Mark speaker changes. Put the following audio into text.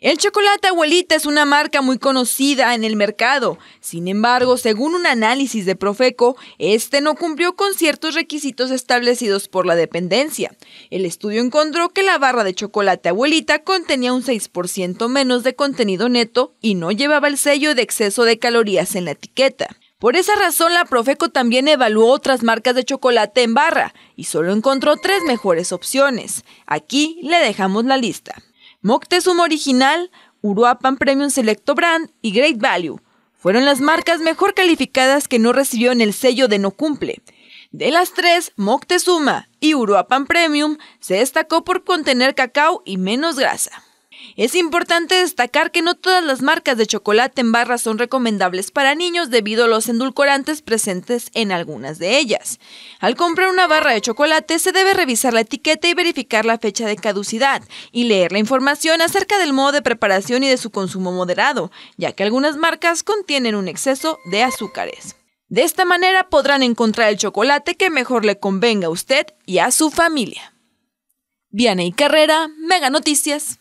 Speaker 1: El chocolate abuelita es una marca muy conocida en el mercado. Sin embargo, según un análisis de Profeco, este no cumplió con ciertos requisitos establecidos por la dependencia. El estudio encontró que la barra de chocolate abuelita contenía un 6% menos de contenido neto y no llevaba el sello de exceso de calorías en la etiqueta. Por esa razón, la Profeco también evaluó otras marcas de chocolate en barra y solo encontró tres mejores opciones. Aquí le dejamos la lista. Moctezuma Original, Uruapan Premium Selecto Brand y Great Value. Fueron las marcas mejor calificadas que no recibió en el sello de no cumple. De las tres, Moctezuma y Uruapan Premium se destacó por contener cacao y menos grasa. Es importante destacar que no todas las marcas de chocolate en barra son recomendables para niños debido a los endulcorantes presentes en algunas de ellas. Al comprar una barra de chocolate se debe revisar la etiqueta y verificar la fecha de caducidad y leer la información acerca del modo de preparación y de su consumo moderado, ya que algunas marcas contienen un exceso de azúcares. De esta manera podrán encontrar el chocolate que mejor le convenga a usted y a su familia. y Carrera, Mega Noticias.